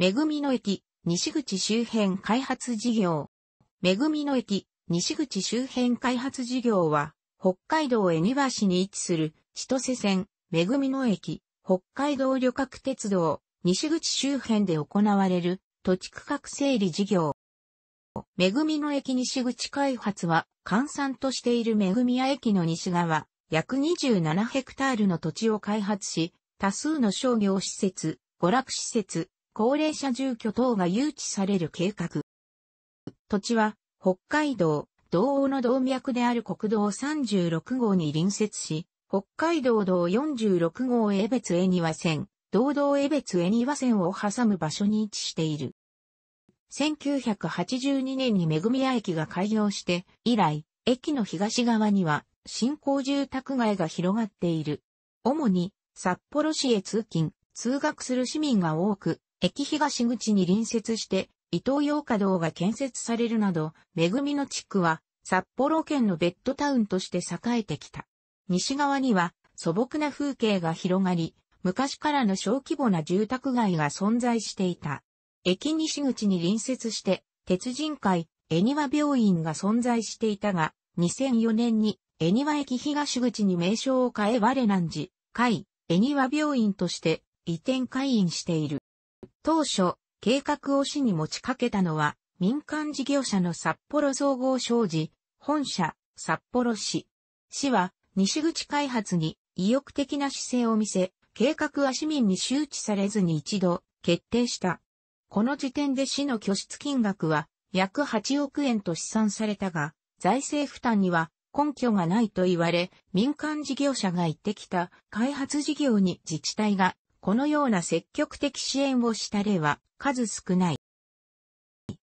めぐみの駅、西口周辺開発事業。めぐみの駅、西口周辺開発事業は、北海道恵庭市に位置する、千歳線、めぐみの駅、北海道旅客鉄道、西口周辺で行われる、土地区画整理事業。めぐみの駅西口開発は、閑散としているめぐみ屋駅の西側、約27ヘクタールの土地を開発し、多数の商業施設、娯楽施設、高齢者住居等が誘致される計画。土地は、北海道、道央の動脈である国道36号に隣接し、北海道道46号江別江庭線、道道江別江庭線を挟む場所に位置している。1982年に恵宮駅が開業して、以来、駅の東側には、新興住宅街が広がっている。主に、札幌市へ通勤、通学する市民が多く、駅東口に隣接して、伊東洋華堂が建設されるなど、恵みの地区は、札幌県のベッドタウンとして栄えてきた。西側には、素朴な風景が広がり、昔からの小規模な住宅街が存在していた。駅西口に隣接して、鉄人会、恵庭病院が存在していたが、2004年に、恵庭駅東口に名称を変え我ん寺、会、恵庭病院として移転開院している。当初、計画を市に持ちかけたのは、民間事業者の札幌総合商事、本社、札幌市。市は、西口開発に意欲的な姿勢を見せ、計画は市民に周知されずに一度決定した。この時点で市の拠出金額は約8億円と試算されたが、財政負担には根拠がないと言われ、民間事業者が行ってきた開発事業に自治体がこのような積極的支援をした例は数少ない。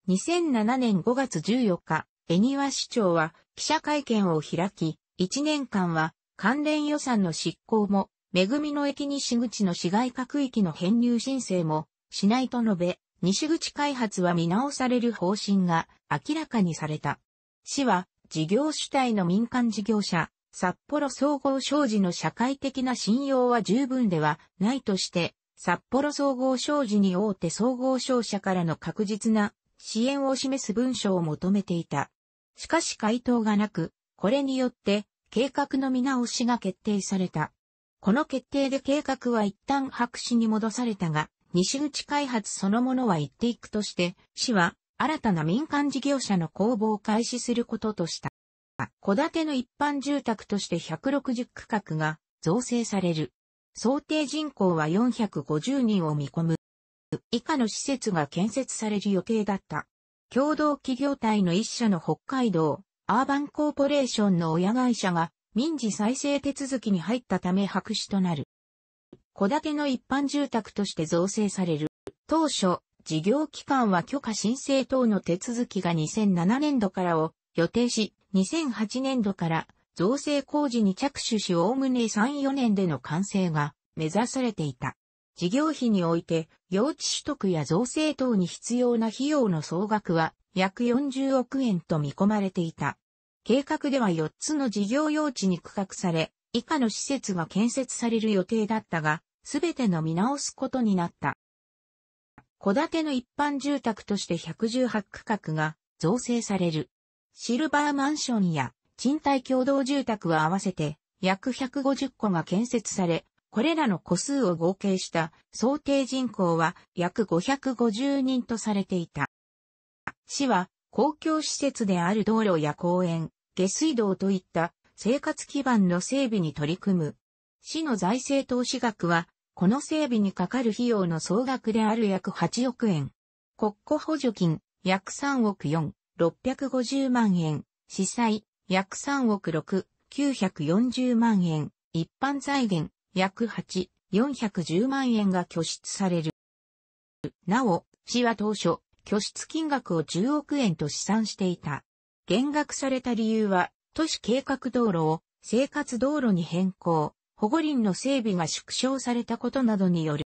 2007年5月14日、恵庭市長は記者会見を開き、1年間は関連予算の執行も、恵みの駅西口の市街各域の編入申請もしないと述べ、西口開発は見直される方針が明らかにされた。市は事業主体の民間事業者、札幌総合商事の社会的な信用は十分ではないとして、札幌総合商事に大手総合商社からの確実な支援を示す文書を求めていた。しかし回答がなく、これによって計画の見直しが決定された。この決定で計画は一旦白紙に戻されたが、西口開発そのものは行っていくとして、市は新たな民間事業者の公募を開始することとした。戸建ての一般住宅として160区画が造成される。想定人口は450人を見込む。以下の施設が建設される予定だった。共同企業体の一社の北海道、アーバンコーポレーションの親会社が民事再生手続きに入ったため白紙となる。戸建ての一般住宅として造成される。当初、事業機関は許可申請等の手続きが2007年度からを予定し、2008年度から造成工事に着手し、おおむね3、4年での完成が目指されていた。事業費において、用地取得や造成等に必要な費用の総額は約40億円と見込まれていた。計画では4つの事業用地に区画され、以下の施設が建設される予定だったが、すべての見直すことになった。戸建ての一般住宅として118区画が造成される。シルバーマンションや賃貸共同住宅は合わせて約150戸が建設され、これらの個数を合計した想定人口は約550人とされていた。市は公共施設である道路や公園、下水道といった生活基盤の整備に取り組む。市の財政投資額は、この整備にかかる費用の総額である約8億円。国庫補助金約3億4、650万円、司祭、約3億6、940万円、一般財源、約8、410万円が拠出される。なお、市は当初、拠出金額を10億円と試算していた。減額された理由は、都市計画道路を生活道路に変更、保護林の整備が縮小されたことなどによる。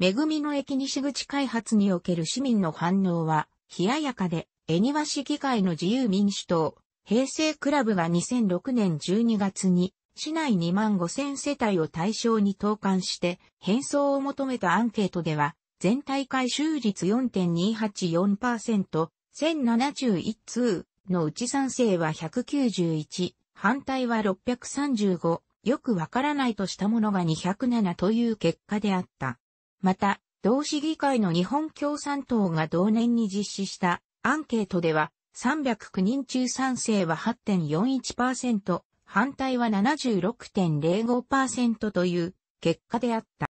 恵みの駅西口開発における市民の反応は、冷ややかで、恵庭市議会の自由民主党、平成クラブが2006年12月に、市内2万5000世帯を対象に投函して、返送を求めたアンケートでは、全体回収率4.284%、1071通のうち賛成は191、反対は635、よくわからないとしたものが207という結果であった。また、同市議会の日本共産党が同年に実施したアンケートでは、309人中賛成は8.41%、反対は76.05%という結果であった。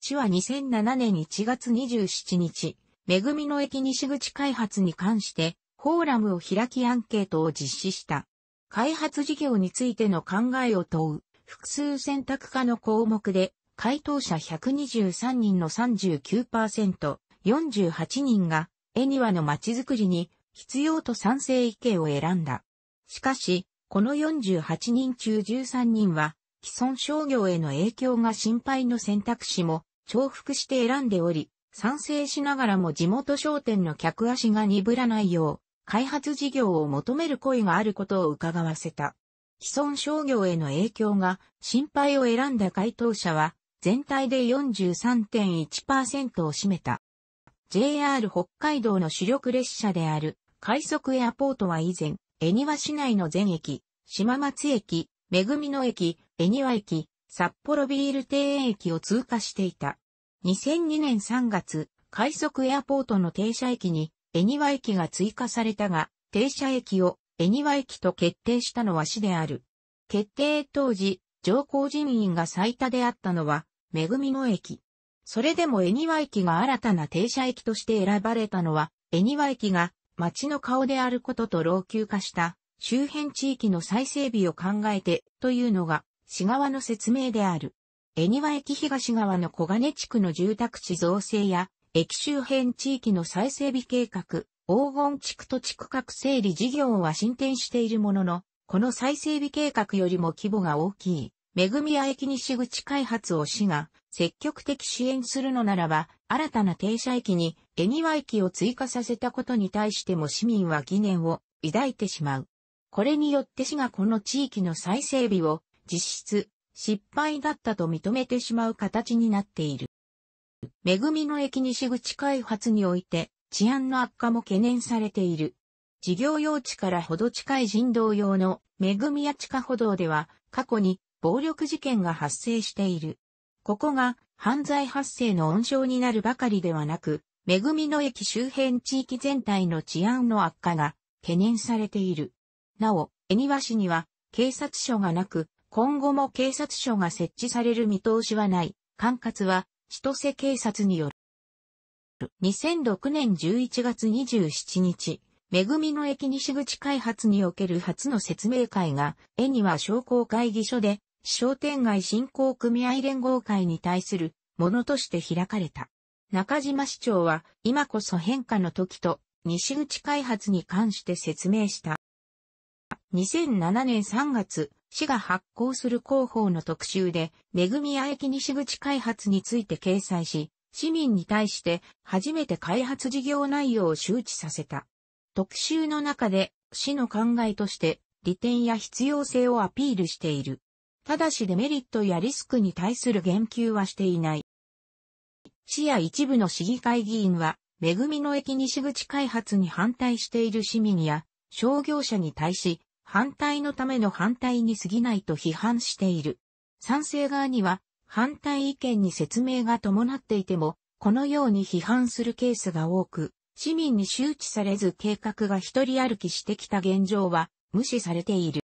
市は2007年1月27日、恵みの駅西口開発に関して、フォーラムを開きアンケートを実施した。開発事業についての考えを問う、複数選択化の項目で、回答者123人の39%、48人が絵庭の街づくりに必要と賛成意見を選んだ。しかし、この48人中13人は、既存商業への影響が心配の選択肢も重複して選んでおり、賛成しながらも地元商店の客足が鈍らないよう、開発事業を求める声があることを伺わせた。既存商業への影響が心配を選んだ回答者は、全体で43.1%を占めた。JR 北海道の主力列車である、快速エアポートは以前、恵庭市内の全駅、島松駅、恵みの駅、恵庭駅、札幌ビール庭園駅を通過していた。2002年3月、快速エアポートの停車駅に、恵庭駅が追加されたが、停車駅を恵庭駅と決定したのは市である。決定当時、乗降人員が最多であったのは、恵みの駅。それでも恵庭駅が新たな停車駅として選ばれたのは、恵庭駅が街の顔であることと老朽化した周辺地域の再整備を考えてというのが市側の説明である。恵庭駅東側の小金地区の住宅地造成や駅周辺地域の再整備計画、黄金地区と地区画整理事業は進展しているものの、この再整備計画よりも規模が大きい、恵み屋駅西口開発を市が積極的支援するのならば、新たな停車駅に恵庭駅を追加させたことに対しても市民は疑念を抱いてしまう。これによって市がこの地域の再整備を実質失敗だったと認めてしまう形になっている。恵みの駅西口開発において治安の悪化も懸念されている。事業用地からほど近い人道用の恵みや地下歩道では過去に暴力事件が発生している。ここが犯罪発生の温床になるばかりではなく、恵みの駅周辺地域全体の治安の悪化が懸念されている。なお、恵庭市には警察署がなく、今後も警察署が設置される見通しはない。管轄は、千歳警察による。2006年11月27日、恵みの駅西口開発における初の説明会が、絵には商工会議所で商店街振興組合連合会に対するものとして開かれた。中島市長は今こそ変化の時と西口開発に関して説明した。2007年3月、市が発行する広報の特集で、めぐみや駅西口開発について掲載し、市民に対して初めて開発事業内容を周知させた。特集の中で、市の考えとして、利点や必要性をアピールしている。ただしデメリットやリスクに対する言及はしていない。市や一部の市議会議員は、恵みの駅西口開発に反対している市民や商業者に対し、反対のための反対に過ぎないと批判している。賛成側には、反対意見に説明が伴っていても、このように批判するケースが多く、市民に周知されず計画が一人歩きしてきた現状は無視されている。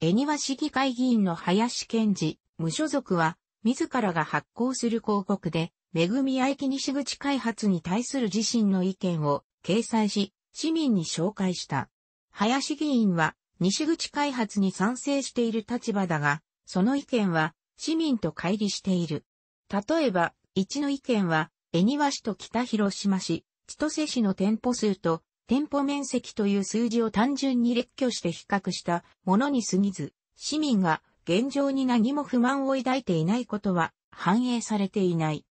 恵庭市議会議員の林健治、無所属は、自らが発行する広告で、恵み愛き西口開発に対する自身の意見を掲載し、市民に紹介した。林議員は、西口開発に賛成している立場だが、その意見は、市民と乖離している。例えば、一の意見は、恵庭市と北広島市、千歳市の店舗数と、店舗面積という数字を単純に列挙して比較したものに過ぎず、市民が現状に何も不満を抱いていないことは反映されていない。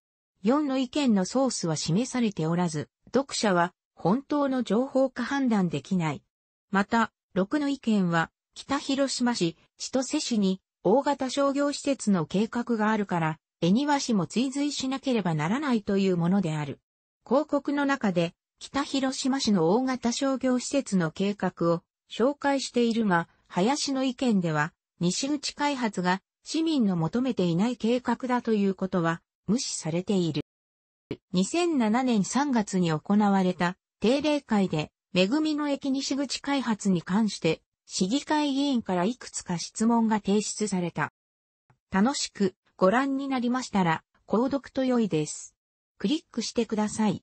4の意見のソースは示されておらず、読者は本当の情報か判断できない。また、6の意見は、北広島市、千歳市に大型商業施設の計画があるから、恵庭市も追随しなければならないというものである。広告の中で、北広島市の大型商業施設の計画を紹介しているが、林の意見では、西口開発が市民の求めていない計画だということは無視されている。2007年3月に行われた定例会で、恵みの駅西口開発に関して、市議会議員からいくつか質問が提出された。楽しくご覧になりましたら、購読と良いです。クリックしてください。